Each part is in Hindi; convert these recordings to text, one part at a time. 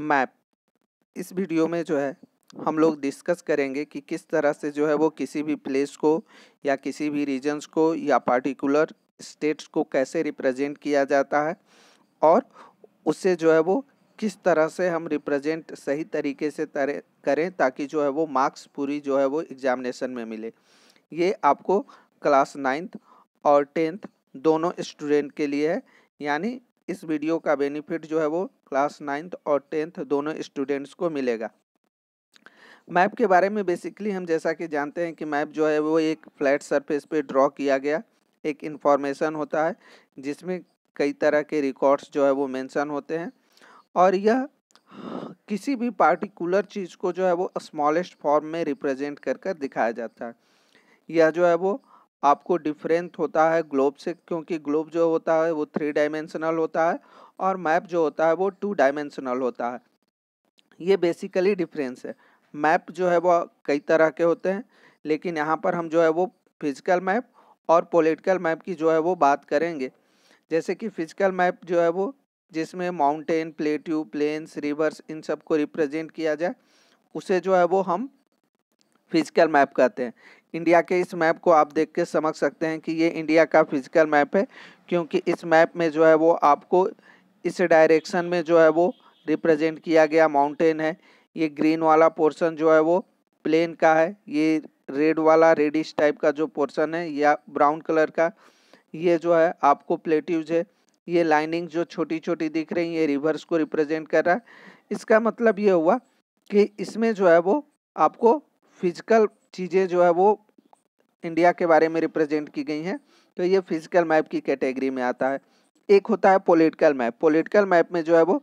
मैप इस वीडियो में जो है हम लोग डिस्कस करेंगे कि किस तरह से जो है वो किसी भी प्लेस को या किसी भी रीजन्स को या पार्टिकुलर स्टेट्स को कैसे रिप्रेजेंट किया जाता है और उससे जो है वो किस तरह से हम रिप्रेजेंट सही तरीके से तरे करें ताकि जो है वो मार्क्स पूरी जो है वो एग्जामिनेशन में मिले ये आपको क्लास नाइन्थ और टेंथ दोनों स्टूडेंट के लिए है यानी इस वीडियो का बेनिफिट जो है वो क्लास नाइन्थ और टेंथ दोनों स्टूडेंट्स को मिलेगा मैप के बारे में बेसिकली हम जैसा कि जानते हैं कि मैप जो है वो एक फ्लैट सरफेस पे ड्रॉ किया गया एक इन्फॉर्मेशन होता है जिसमें कई तरह के रिकॉर्ड्स जो है वो मेंशन होते हैं और यह किसी भी पार्टिकुलर चीज़ को जो है वो स्मॉलेस्ट फॉर्म में रिप्रेजेंट कर कर दिखाया जाता है यह जो है वो आपको डिफरेंट होता है ग्लोब से क्योंकि ग्लोब जो होता है वो थ्री डायमेंशनल होता है और मैप जो होता है वो टू डायमेंशनल होता है ये बेसिकली डिफरेंस है मैप जो है वो कई तरह के होते हैं लेकिन यहाँ पर हम जो है वो फिजिकल मैप और पॉलिटिकल मैप की जो है वो बात करेंगे जैसे कि फिजिकल मैप जो है वो जिसमें माउंटेन प्लेट्यू प्लेन्स रिवर्स इन सब को रिप्रेजेंट किया जाए उसे जो है वो हम फिजिकल मैप कहते हैं इंडिया के इस मैप को आप देख के समझ सकते हैं कि ये इंडिया का फिजिकल मैप है क्योंकि इस मैप में जो है वो आपको इस डायरेक्शन में जो है वो रिप्रेजेंट किया गया माउंटेन है ये ग्रीन वाला पोर्शन जो है वो प्लेन का है ये रेड वाला रेडिश टाइप का जो पोर्शन है या ब्राउन कलर का ये जो है आपको प्लेट्यूज है ये लाइनिंग जो छोटी छोटी दिख रही है रिवर्स को रिप्रेजेंट कर रहा है इसका मतलब ये हुआ कि इसमें जो है वो आपको फिजिकल चीज़ें जो है वो इंडिया के बारे में रिप्रेजेंट की गई हैं तो ये फिजिकल मैप की कैटेगरी में आता है एक होता है पॉलिटिकल मैप पॉलिटिकल मैप में जो है वो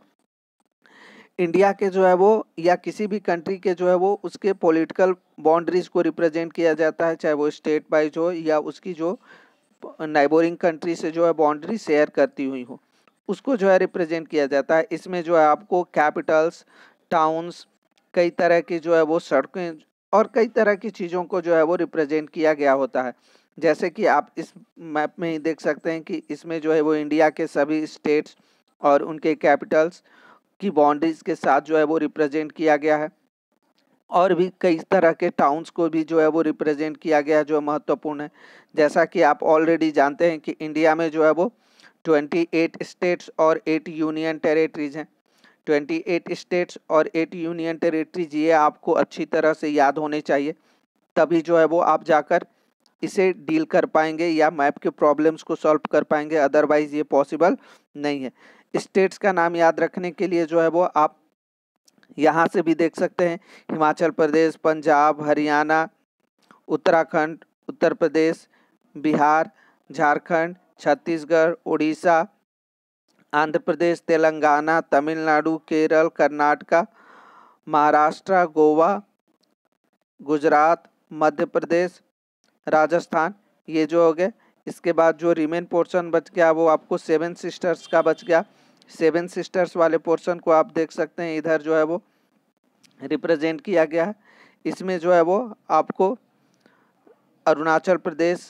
इंडिया के जो है वो या किसी भी कंट्री के जो है वो उसके पॉलिटिकल बाउंड्रीज को रिप्रेजेंट किया जाता है चाहे वो स्टेट वाइज हो या उसकी जो नाइबोरिंग कंट्री से जो है बाउंड्री शेयर करती हुई हो उसको जो है रिप्रेजेंट किया जाता है इसमें जो है आपको कैपिटल्स टाउन्स कई तरह की जो है वो सड़कें और कई तरह की चीज़ों को जो है वो रिप्रेजेंट किया गया होता है जैसे कि आप इस मैप में ही देख सकते हैं कि इसमें जो है वो इंडिया के सभी स्टेट्स और उनके कैपिटल्स की बाउंड्रीज के साथ जो है वो रिप्रेजेंट किया गया है और भी कई तरह के टाउन्स को भी जो है वो रिप्रेजेंट किया गया जो महत्वपूर्ण है जैसा कि आप ऑलरेडी जानते हैं कि इंडिया में जो है वो 28 स्टेट्स और 8 यूनियन टेरेटरीज हैं 28 स्टेट्स और 8 यूनियन टेरिटरीज ये आपको अच्छी तरह से याद होने चाहिए तभी जो है वो आप जाकर इसे डील कर पाएंगे या मैप के प्रॉब्लम्स को सॉल्व कर पाएंगे अदरवाइज़ ये पॉसिबल नहीं है स्टेट्स का नाम याद रखने के लिए जो है वो आप यहाँ से भी देख सकते हैं हिमाचल प्रदेश पंजाब हरियाणा उत्तराखंड उत्तर प्रदेश बिहार झारखंड छत्तीसगढ़ उड़ीसा आंध्र प्रदेश तेलंगाना तमिलनाडु केरल कर्नाटका महाराष्ट्र गोवा गुजरात मध्य प्रदेश राजस्थान ये जो हो गए इसके बाद जो रिमेन पोर्शन बच गया वो आपको सेवन सिस्टर्स का बच गया सेवन सिस्टर्स वाले पोर्शन को आप देख सकते हैं इधर जो है वो रिप्रेजेंट किया गया है इसमें जो है वो आपको अरुणाचल प्रदेश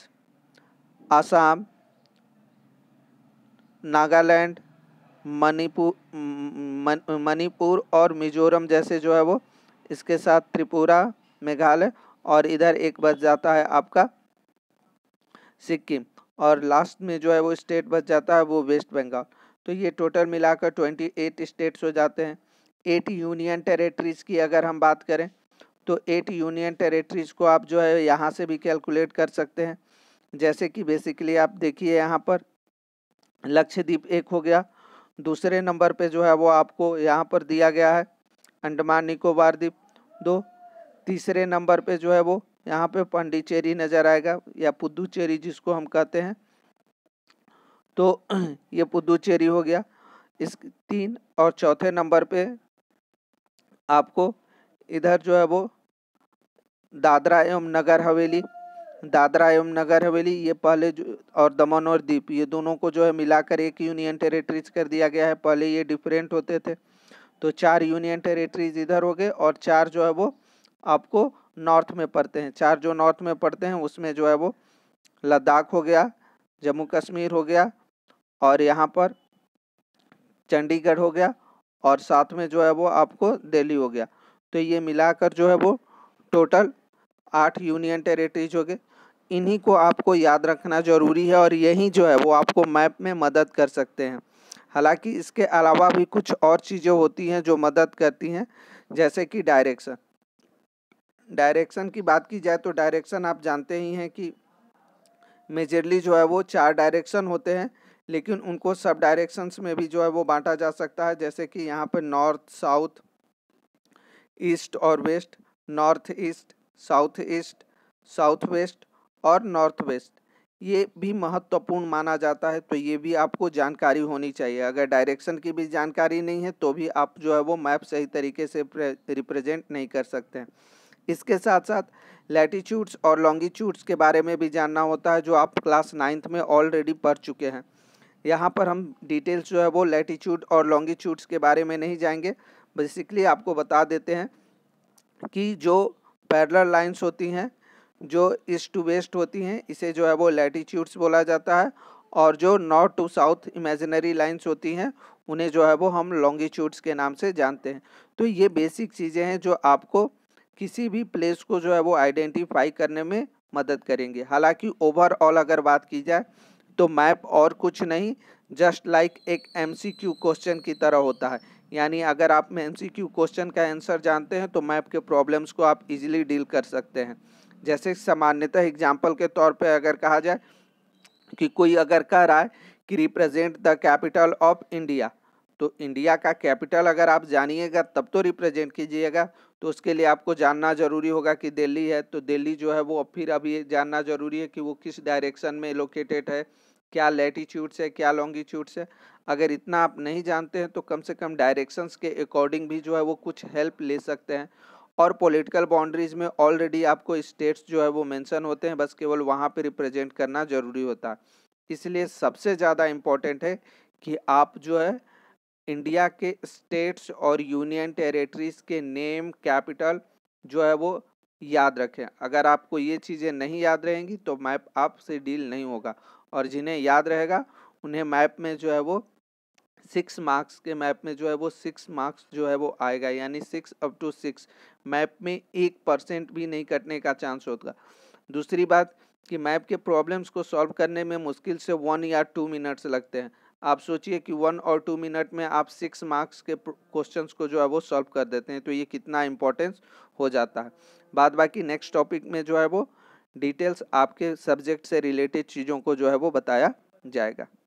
आसाम नागालैंड मणिपुर मणिपुर और मिजोरम जैसे जो है वो इसके साथ त्रिपुरा मेघालय और इधर एक बच जाता है आपका सिक्किम और लास्ट में जो है वो स्टेट बच जाता है वो वेस्ट बंगाल तो ये टोटल मिलाकर ट्वेंटी एट स्टेट्स हो जाते हैं एट यूनियन टेरेटरीज़ की अगर हम बात करें तो एट यूनियन टेरेटरीज़ को आप जो है यहाँ से भी कैलकुलेट कर सकते हैं जैसे कि बेसिकली आप देखिए यहाँ पर लक्षद्वीप एक हो गया दूसरे नंबर पे जो है वो आपको यहाँ पर दिया गया है अंडमान निकोबार द्वीप दो तीसरे नंबर पे जो है वो यहाँ पे पांडिचेरी नज़र आएगा या पुदुचेरी जिसको हम कहते हैं तो ये पुदुचेरी हो गया इस तीन और चौथे नंबर पे आपको इधर जो है वो दादरा एवं नगर हवेली दादरा एवं नगर हवेली ये पहले जो और दमन और दीप ये दोनों को जो है मिलाकर एक यूनियन टेरेटरीज कर दिया गया है पहले ये डिफरेंट होते थे तो चार यूनियन टेरेटरीज इधर हो गए और चार जो है वो आपको नॉर्थ में पड़ते हैं चार जो नॉर्थ में पड़ते हैं उसमें जो है वो लद्दाख हो गया जम्मू कश्मीर हो गया और यहाँ पर चंडीगढ़ हो गया और साथ में जो है वो आपको दिल्ली हो गया तो ये मिलाकर जो है वो टोटल आठ यूनियन टेरेटरीज हो गए इन्हीं को आपको याद रखना ज़रूरी है और यही जो है वो आपको मैप में मदद कर सकते हैं हालांकि इसके अलावा भी कुछ और चीज़ें होती हैं जो मदद करती हैं जैसे कि डायरेक्शन डायरेक्शन की बात की जाए तो डायरेक्शन आप जानते ही हैं कि मेजरली जो है वो चार डायरेक्शन होते हैं लेकिन उनको सब डायरेक्शंस में भी जो है वो बांटा जा सकता है जैसे कि यहाँ पर नॉर्थ साउथ ईस्ट और west north east south east south west और नॉर्थ वेस्ट ये भी महत्वपूर्ण माना जाता है तो ये भी आपको जानकारी होनी चाहिए अगर डायरेक्शन की भी जानकारी नहीं है तो भी आप जो है वो मैप सही तरीके से रिप्रेजेंट नहीं कर सकते हैं इसके साथ साथ लैटिट्यूड्स और लॉन्गिट्यूड्स के बारे में भी जानना होता है जो आप क्लास नाइन्थ में ऑलरेडी पढ़ चुके हैं यहाँ पर हम डिटेल्स जो है वो लैटिट्यूड और लॉन्गिट्यूड्स के बारे में नहीं जाएंगे बेसिकली आपको बता देते हैं कि जो पैरलर लाइंस होती हैं जो ईस्ट टू वेस्ट होती हैं इसे जो है वो लैटिट्यूड्स बोला जाता है और जो north to south imaginary lines होती हैं उन्हें जो है वो हम लॉन्गिट्यूड्स के नाम से जानते हैं तो ये बेसिक चीज़ें हैं जो आपको किसी भी प्लेस को जो है वो आइडेंटिफाई करने में मदद करेंगे हालांकि ओवरऑल अगर बात की जाए तो मैप और कुछ नहीं जस्ट लाइक एक एम क्वेश्चन की तरह होता है यानी अगर आप एम क्वेश्चन का आंसर जानते हैं तो मैप के प्रॉब्लम्स को आप इजीली डील कर सकते हैं जैसे सामान्यतः एग्जाम्पल के तौर पर अगर कहा जाए कि कोई अगर कह रहा है कि represent the capital of India तो इंडिया का कैपिटल अगर आप जानिएगा तब तो रिप्रेजेंट कीजिएगा तो उसके लिए आपको जानना ज़रूरी होगा कि दिल्ली है तो दिल्ली जो है वो फिर अभी जानना ज़रूरी है कि वो किस डायरेक्शन में लोकेटेड है क्या लेटीट्यूड से क्या लॉन्गिट्यूड से अगर इतना आप नहीं जानते हैं तो कम से कम डायरेक्शंस के अकॉर्डिंग भी जो है वो कुछ हेल्प ले सकते हैं और पॉलिटिकल बाउंड्रीज में ऑलरेडी आपको स्टेट्स जो है वो मेंशन होते हैं बस केवल वहाँ पे रिप्रेजेंट करना ज़रूरी होता है इसलिए सबसे ज़्यादा इम्पोर्टेंट है कि आप जो है इंडिया के स्टेट्स और यूनियन टेरेटरीज के नेम कैपिटल जो है वो याद रखें अगर आपको ये चीज़ें नहीं याद रहेंगी तो मैप आपसे डील नहीं होगा और जिन्हें याद रहेगा उन्हें मैप में जो है वो सिक्स मार्क्स के मैप में जो है वो सिक्स मार्क्स जो है वो आएगा यानी six up to six map में एक परसेंट भी नहीं कटने का चांस होगा दूसरी बात कि मैप के प्रॉब्लम्स को सॉल्व करने में मुश्किल से वन या टू मिनट्स लगते हैं आप सोचिए कि वन और टू मिनट में आप सिक्स मार्क्स के क्वेश्चंस को जो है वो सॉल्व कर देते हैं तो ये कितना इम्पोर्टेंस हो जाता है बाद बाकी नेक्स्ट टॉपिक में जो है वो डिटेल्स आपके सब्जेक्ट से रिलेटेड चीज़ों को जो है वो बताया जाएगा